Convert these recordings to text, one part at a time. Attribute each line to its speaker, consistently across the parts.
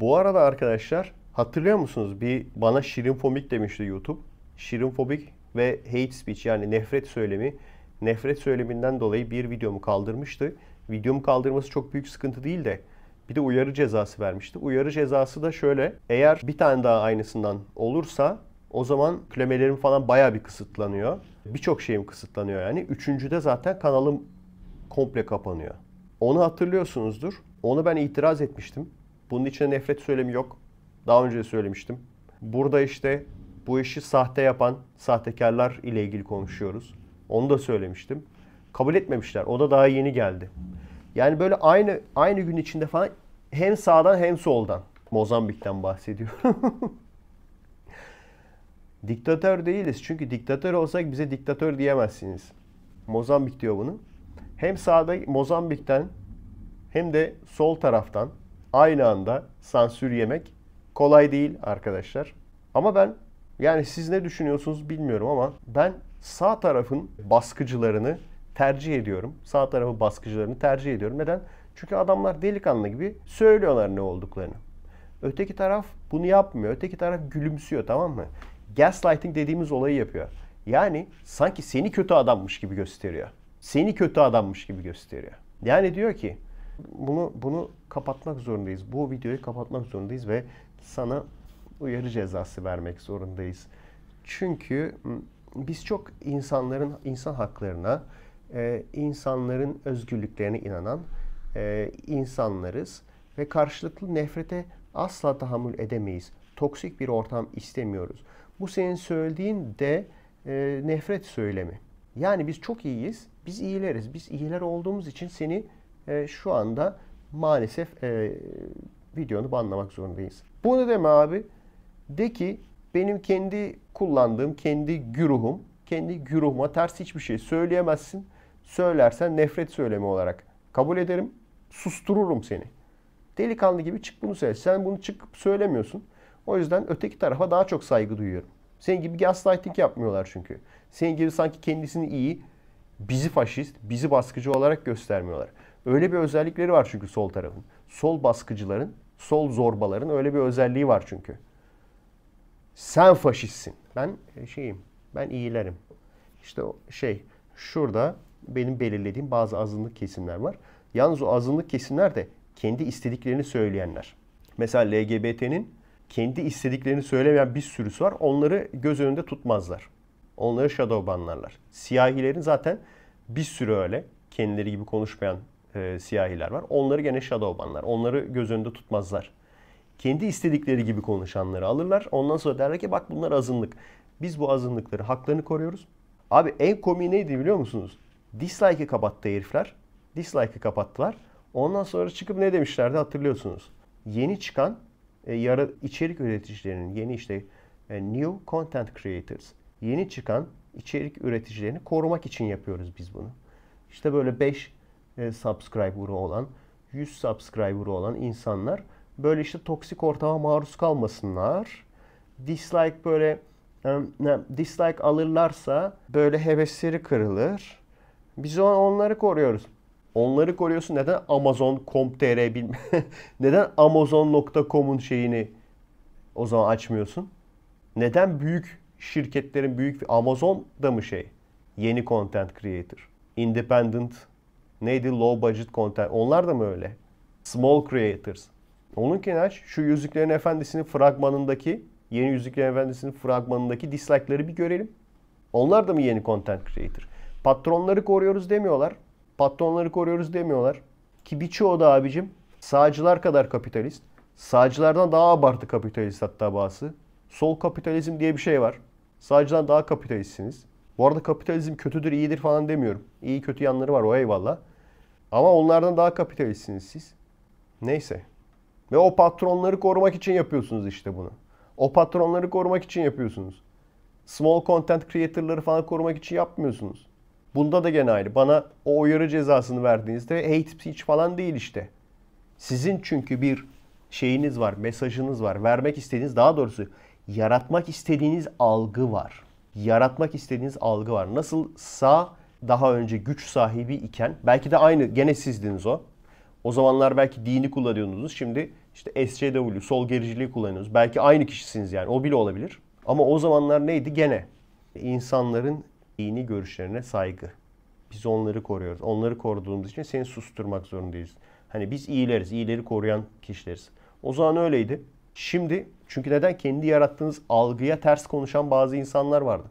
Speaker 1: Bu arada arkadaşlar hatırlıyor musunuz? Bir bana şirinfobik demişti YouTube. Şirinfobik ve hate speech yani nefret söylemi. Nefret söyleminden dolayı bir videomu kaldırmıştı. Videomu kaldırması çok büyük sıkıntı değil de bir de uyarı cezası vermişti. Uyarı cezası da şöyle. Eğer bir tane daha aynısından olursa o zaman klemelerim falan baya bir kısıtlanıyor. Birçok şeyim kısıtlanıyor yani. Üçüncüde zaten kanalım komple kapanıyor. Onu hatırlıyorsunuzdur. Onu ben itiraz etmiştim. Bunun içine nefret söylemi yok. Daha önce de söylemiştim. Burada işte bu işi sahte yapan sahtekarlar ile ilgili konuşuyoruz. Onu da söylemiştim. Kabul etmemişler. O da daha yeni geldi. Yani böyle aynı aynı gün içinde falan hem sağdan hem soldan Mozambik'ten bahsediyor. diktatör değiliz. Çünkü diktatör olsak bize diktatör diyemezsiniz. Mozambik diyor bunu. Hem sağda Mozambik'ten hem de sol taraftan aynı anda sansür yemek kolay değil arkadaşlar. Ama ben yani siz ne düşünüyorsunuz bilmiyorum ama ben sağ tarafın baskıcılarını tercih ediyorum. Sağ tarafı baskıcılarını tercih ediyorum. Neden? Çünkü adamlar delikanlı gibi söylüyorlar ne olduklarını. Öteki taraf bunu yapmıyor. Öteki taraf gülümsüyor tamam mı? Gaslighting dediğimiz olayı yapıyor. Yani sanki seni kötü adammış gibi gösteriyor. Seni kötü adammış gibi gösteriyor. Yani diyor ki bunu bunu kapatmak zorundayız. Bu videoyu kapatmak zorundayız ve sana uyarı cezası vermek zorundayız. Çünkü biz çok insanların insan haklarına, e, insanların özgürlüklerine inanan e, insanlarız ve karşılıklı nefrete asla tahammül edemeyiz. Toksik bir ortam istemiyoruz. Bu senin söylediğin de e, nefret söylemi. Yani biz çok iyiyiz, biz iyileriz. Biz iyiler olduğumuz için seni e, şu anda maalesef e, videonu banlamak zorundayız. Bu ne deme abi? De ki benim kendi kullandığım, kendi güruhum, kendi güruhuma ters hiçbir şey söyleyemezsin. Söylersen nefret söylemi olarak kabul ederim, sustururum seni. Delikanlı gibi çık bunu söyle. Sen bunu çıkıp söylemiyorsun. O yüzden öteki tarafa daha çok saygı duyuyorum. Senin gibi gaslighting yapmıyorlar çünkü. Senin gibi sanki kendisini iyi, bizi faşist, bizi baskıcı olarak göstermiyorlar. Öyle bir özellikleri var çünkü sol tarafın. Sol baskıcıların, sol zorbaların öyle bir özelliği var çünkü. Sen faşistsin. Ben e, şeyim, ben iyilerim. İşte o şey, şurada benim belirlediğim bazı azınlık kesimler var. Yalnız o azınlık kesimler de kendi istediklerini söyleyenler. Mesela LGBT'nin kendi istediklerini söylemeyen bir sürüsü var. Onları göz önünde tutmazlar. Onları shadowbanlarlar. Siyahilerin zaten bir sürü öyle kendileri gibi konuşmayan e, siyahiler var. Onları gene shadowbanlar. Onları göz önünde tutmazlar. Kendi istedikleri gibi konuşanları alırlar. Ondan sonra derler ki bak bunlar azınlık. Biz bu azınlıkları haklarını koruyoruz. Abi en komiği neydi biliyor musunuz? Dislike'ı kapattı herifler. Dislike'ı kapattılar. Ondan sonra çıkıp ne demişlerdi hatırlıyorsunuz. Yeni çıkan e, yara, içerik üreticilerinin yeni işte e, new content creators yeni çıkan içerik üreticilerini korumak için yapıyoruz biz bunu. İşte böyle 5 e, subscriber'ı olan, 100 subscriber'ı olan insanlar böyle işte toksik ortama maruz kalmasınlar. Dislike böyle e, dislike alırlarsa böyle hevesleri kırılır. Biz onları koruyoruz. Onları koruyorsun neden Amazon.com.tr neden Amazon.com'un şeyini o zaman açmıyorsun? Neden büyük şirketlerin büyük Amazon da mı şey? Yeni content creator, independent Neydi? Low budget content. Onlar da mı öyle? Small creators. Onunkini aç. Şu Yüzüklerin Efendisi'nin fragmanındaki, yeni Yüzüklerin Efendisi'nin fragmanındaki dislike'ları bir görelim. Onlar da mı yeni content creator? Patronları koruyoruz demiyorlar. Patronları koruyoruz demiyorlar. Ki birçoğu da abicim sağcılar kadar kapitalist. Sağcılardan daha abartı kapitalist hatta bazı. Sol kapitalizm diye bir şey var. Sağcıdan daha kapitalistsiniz. Bu arada kapitalizm kötüdür, iyidir falan demiyorum. İyi kötü yanları var o eyvallah. Ama onlardan daha kapitalistsiniz siz. Neyse. Ve o patronları korumak için yapıyorsunuz işte bunu. O patronları korumak için yapıyorsunuz. Small content creator'ları falan korumak için yapmıyorsunuz. Bunda da gene ayrı. Bana o uyarı cezasını verdiğinizde hate speech falan değil işte. Sizin çünkü bir şeyiniz var, mesajınız var. Vermek istediğiniz, daha doğrusu yaratmak istediğiniz algı var yaratmak istediğiniz algı var. Nasıl sağ daha önce güç sahibi iken belki de aynı gene sizdiniz o. O zamanlar belki dini kullanıyordunuz. Şimdi işte SCW, sol gericiliği kullanıyorsunuz. Belki aynı kişisiniz yani. O bile olabilir. Ama o zamanlar neydi? Gene insanların dini görüşlerine saygı. Biz onları koruyoruz. Onları koruduğumuz için seni susturmak zorundayız. Hani biz iyileriz. iyileri koruyan kişileriz. O zaman öyleydi. Şimdi çünkü neden kendi yarattığınız algıya ters konuşan bazı insanlar vardı.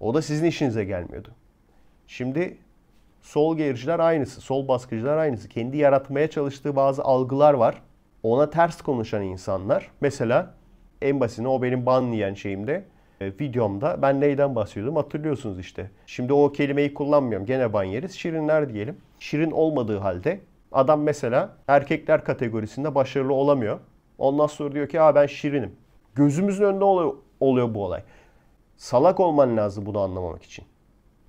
Speaker 1: O da sizin işinize gelmiyordu. Şimdi sol gericiler aynısı, sol baskıcılar aynısı. Kendi yaratmaya çalıştığı bazı algılar var. Ona ters konuşan insanlar. Mesela en basitini o benim banlayan şeyimde e, videomda ben neyden bahsediyordum hatırlıyorsunuz işte. Şimdi o kelimeyi kullanmıyorum. Gene ban yeriz. Şirinler diyelim. Şirin olmadığı halde adam mesela erkekler kategorisinde başarılı olamıyor. Ondan sonra diyor ki ha ben şirinim. Gözümüzün önünde oluyor, oluyor bu olay. Salak olman lazım bunu anlamamak için.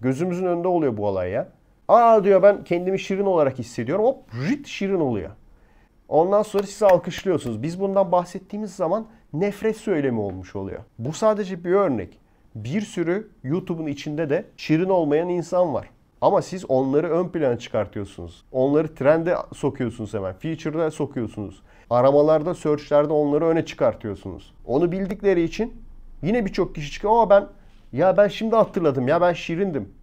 Speaker 1: Gözümüzün önünde oluyor bu olay ya. Aa diyor ben kendimi şirin olarak hissediyorum. Hop rit şirin oluyor. Ondan sonra sizi alkışlıyorsunuz. Biz bundan bahsettiğimiz zaman nefret söylemi olmuş oluyor. Bu sadece bir örnek. Bir sürü YouTube'un içinde de şirin olmayan insan var. Ama siz onları ön plana çıkartıyorsunuz. Onları trende sokuyorsunuz hemen. Feature'da sokuyorsunuz. Aramalarda, search'lerde onları öne çıkartıyorsunuz. Onu bildikleri için yine birçok kişi çıkıyor. ama ben ya ben şimdi hatırladım ya ben şirindim.